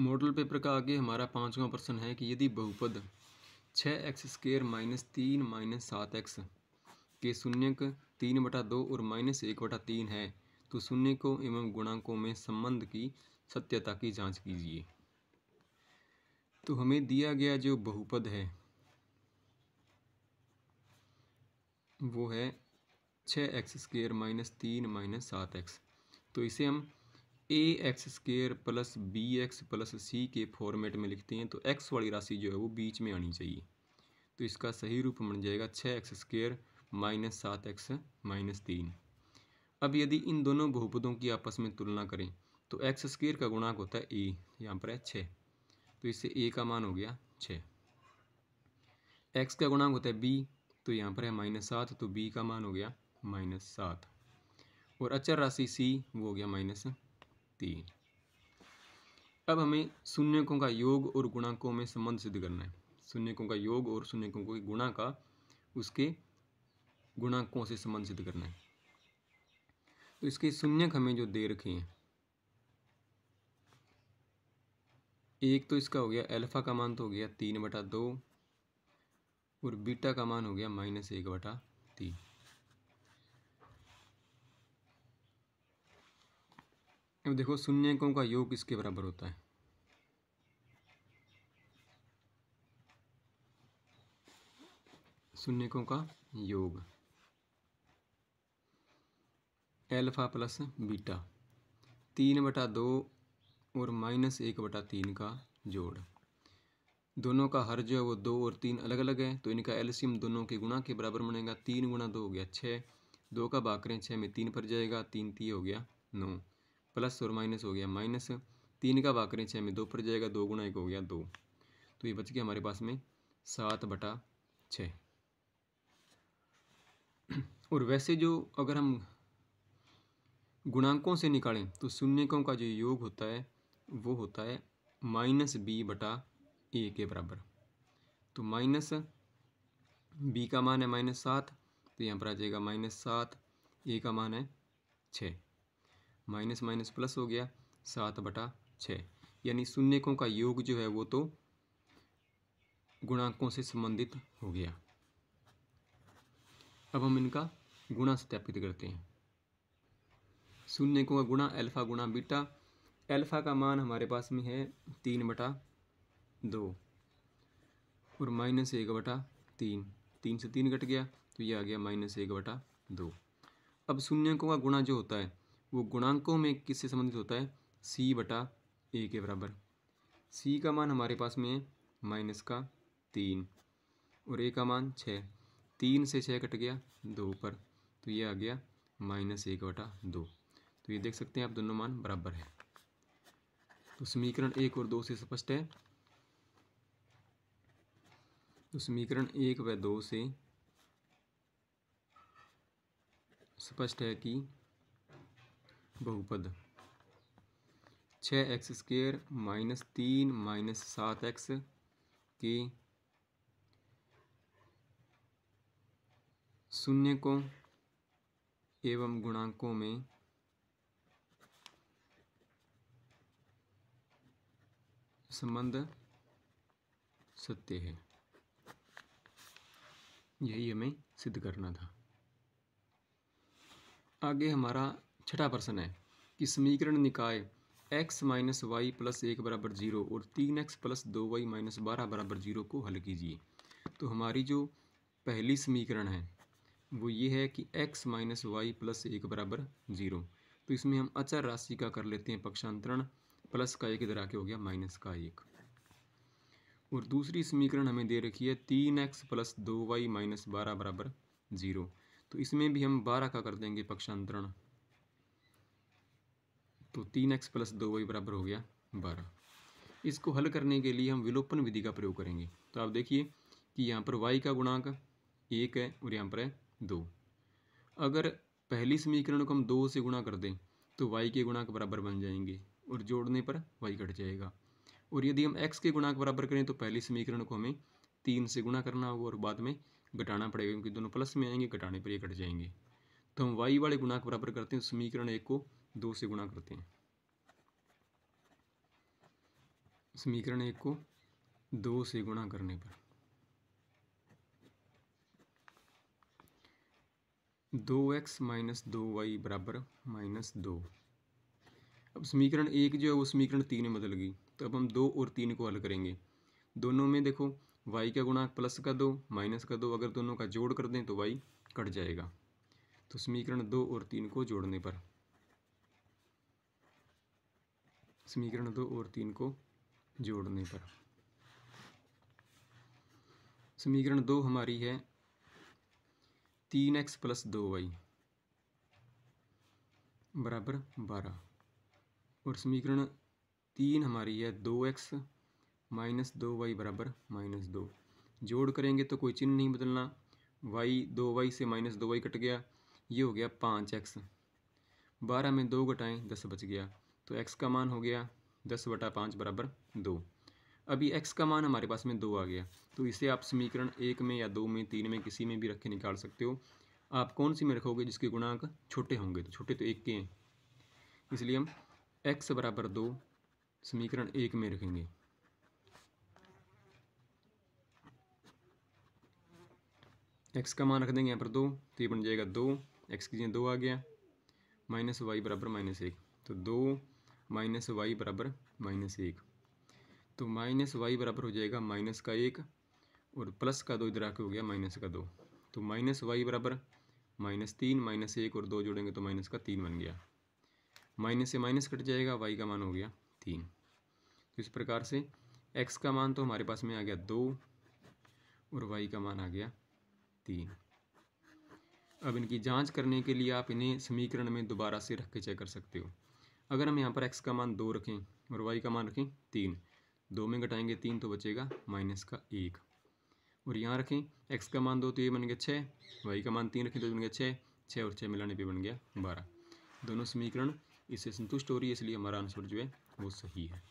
model paper का आगे हमारा पाँचवा प्रश्न है कि यदि बहुपद छः एक्स स्क्र माइनस तीन माइनस सात एक्स के शून्य तीन बटा दो और माइनस एक बटा तीन है तो शून्य को एवं गुणांकों में संबंध की सत्यता की जांच कीजिए तो हमें दिया गया जो बहुपद है वो है छः एक्स स्केयर माइनस तीन माइनस सात एक्स तो इसे हम a x square plus b x plus c के फॉर्मेट में लिखते हैं तो एक्स वाली राशि जो है वो बीच में आनी चाहिए तो इसका सही रूप बन जाएगा छः एक्स स्केयर माइनस सात एक्स माइनस तीन अब यदि इन दोनों बहुपदों की आपस में तुलना करें तो एक्स स्केयर का गुणाक होता है ए यहाँ पर है छः तो इससे ए का मान हो गया छः एक्स का गुणांक होता है बी तो यहाँ पर है माइनस सात तो बी का मान हो गया माइनस सात और अचर राशि सी वो हो गया माइनस तीन अब हमें शून्यकों का योग और गुणांकों में संबंध सिद्ध करना है शून्यकों का योग और शून्यकों के गुणा का उसके गुणांकों से संबंध सिद्ध करना है तो इसके शून्यक हमें जो दे रखे हैं एक तो इसका हो गया अल्फा का मान तो हो गया तीन बटा दो और बीटा का मान हो गया माइनस एक बटा तीन अब देखो शून्य का योग किसके बराबर होता है शून्यकों का योग एल्फा प्लस बीटा तीन बटा दो और माइनस एक बटा तीन का जोड़ दोनों का हर जो है वो दो और तीन अलग अलग है तो इनका एलसीएम दोनों के गुणा के बराबर बनेगा तीन गुणा दो हो गया छः दो का बाकरें छः में तीन पर जाएगा तीन ती हो गया नौ प्लस और माइनस हो गया माइनस तीन का भाग करें छः में दो पर जाएगा दो गुणा एक हो गया दो तो ये बच गया हमारे पास में सात बटा छः और वैसे जो अगर हम गुणांकों से निकालें तो शून्यकों का जो योग होता है वो होता है माइनस बी बटा ए के बराबर तो माइनस बी का मान है माइनस सात तो यहाँ पर आ जाएगा माइनस सात ए का मान है छः माइनस माइनस प्लस हो गया सात बटा छः यानी शून्यकों का योग जो है वो तो गुणांकों से संबंधित हो गया अब हम इनका गुणा सत्यापित करते हैं शून्यकों का गुणा अल्फ़ा गुणा बीटा अल्फ़ा का मान हमारे पास में है तीन बटा दो और माइनस एक बटा तीन तीन से तीन कट गया तो ये आ गया माइनस एक बटा दो अब शून्यकों का गुणा जो होता है वो गुणांकों में किससे संबंधित होता है सी बटा ए के बराबर सी का मान हमारे पास में है माइनस का तीन और ए का मान छः तीन से छः कट गया दो पर तो ये आ गया माइनस एक बटा दो तो ये देख सकते हैं आप दोनों मान बराबर है तो समीकरण एक और दो से स्पष्ट है तो समीकरण एक व दो से स्पष्ट है कि बहुपद छ एक्स स्क्र माइनस तीन माइनस सात एक्स की शून्यकों एवं गुणांकों में संबंध सत्य है यही हमें सिद्ध करना था आगे हमारा छठा प्रश्न है कि समीकरण निकाय एक्स माइनस वाई प्लस एक बराबर जीरो और तीन एक्स प्लस दो वाई माइनस बारह बराबर जीरो को हल कीजिए तो हमारी जो पहली समीकरण है वो ये है कि x माइनस वाई प्लस एक बराबर जीरो तो इसमें हम अचर राशि का कर लेते हैं पक्षांतरण प्लस का एक इधर आके हो गया माइनस का एक और दूसरी समीकरण हमें दे रखी है तीन एक्स प्लस दो वाई माइनस बारह बराबर जीरो तो इसमें भी हम बारह का कर देंगे पक्षांतरण तो तीन एक्स प्लस दो वाई बराबर हो गया बारह इसको हल करने के लिए हम विलोपन विधि का प्रयोग करेंगे तो आप देखिए कि यहाँ पर वाई का गुणांक एक है और यहाँ पर है दो अगर पहली समीकरण को हम दो से गुणा कर दें तो वाई के गुणांक बराबर बन जाएंगे और जोड़ने पर वाई कट जाएगा और यदि हम एक्स के गुणांक बराबर करें तो पहली समीकरण को हमें तीन से गुणा करना होगा और बाद में घटाना पड़ेगा क्योंकि दोनों प्लस में आएंगे घटाने पर ये कट जाएंगे तो हम वाई वाले गुणांक बराबर करते हैं समीकरण एक को दो से गुणा करते हैं समीकरण एक को दो से गुणा करने पर दो एक्स माइनस दो वाई बराबर माइनस दो अब समीकरण एक जो है वो समीकरण तीन में बदल गई तो अब हम दो और तीन को हल करेंगे दोनों में देखो वाई का गुणा प्लस का दो माइनस का दो अगर दोनों का जोड़ कर दें तो वाई कट जाएगा तो समीकरण दो और तीन को जोड़ने पर समीकरण दो और तीन को जोड़ने पर समीकरण दो हमारी है तीन एक्स प्लस दो वाई बराबर बारह और समीकरण तीन हमारी है दो एक्स माइनस दो वाई बराबर माइनस दो जोड़ करेंगे तो कोई चिन्ह नहीं बदलना वाई दो वाई से माइनस दो वाई कट गया ये हो गया पाँच एक्स बारह में दो घटाएं दस बच गया तो एक्स का मान हो गया दस बटा पाँच बराबर दो अभी एक्स का मान हमारे पास में दो आ गया तो इसे आप समीकरण एक में या दो में तीन में किसी में भी रख के निकाल सकते हो आप कौन सी में रखोगे जिसके गुणांक छोटे होंगे तो छोटे तो एक के हैं इसलिए हम एक्स बराबर दो समीकरण एक में रखेंगे एक्स का मान रख देंगे यहाँ पर दो तो ये बन जाएगा दो एक्स की जगह दो आ गया माइनस वाई बराबर माइनस एक तो दो माइनस वाई बराबर माइनस एक तो माइनस वाई बराबर हो जाएगा माइनस का एक और प्लस का दो इधर आके हो गया माइनस का दो तो माइनस वाई बराबर माइनस तीन माइनस एक और दो जोड़ेंगे तो माइनस का तीन बन गया माइनस से माइनस कट जाएगा वाई का मान हो गया तीन तो इस प्रकार से एक्स का मान तो हमारे पास में आ गया दो और वाई का मान आ गया तीन अब इनकी जांच करने के लिए आप इन्हें समीकरण में दोबारा से रख के चेक कर सकते हो अगर हम यहाँ पर एक्स का मान दो रखें और वाई का मान रखें तीन दो में घटाएंगे तीन तो बचेगा माइनस का एक और यहाँ रखें एक्स का मान दो तो ये बन गया छः वाई का मान तीन रखें तो बन गया छः छः और छः मिलाने पे बन गया बारह दोनों समीकरण इससे संतुष्ट हो रही है इसलिए हमारा आंसर जो है वो सही है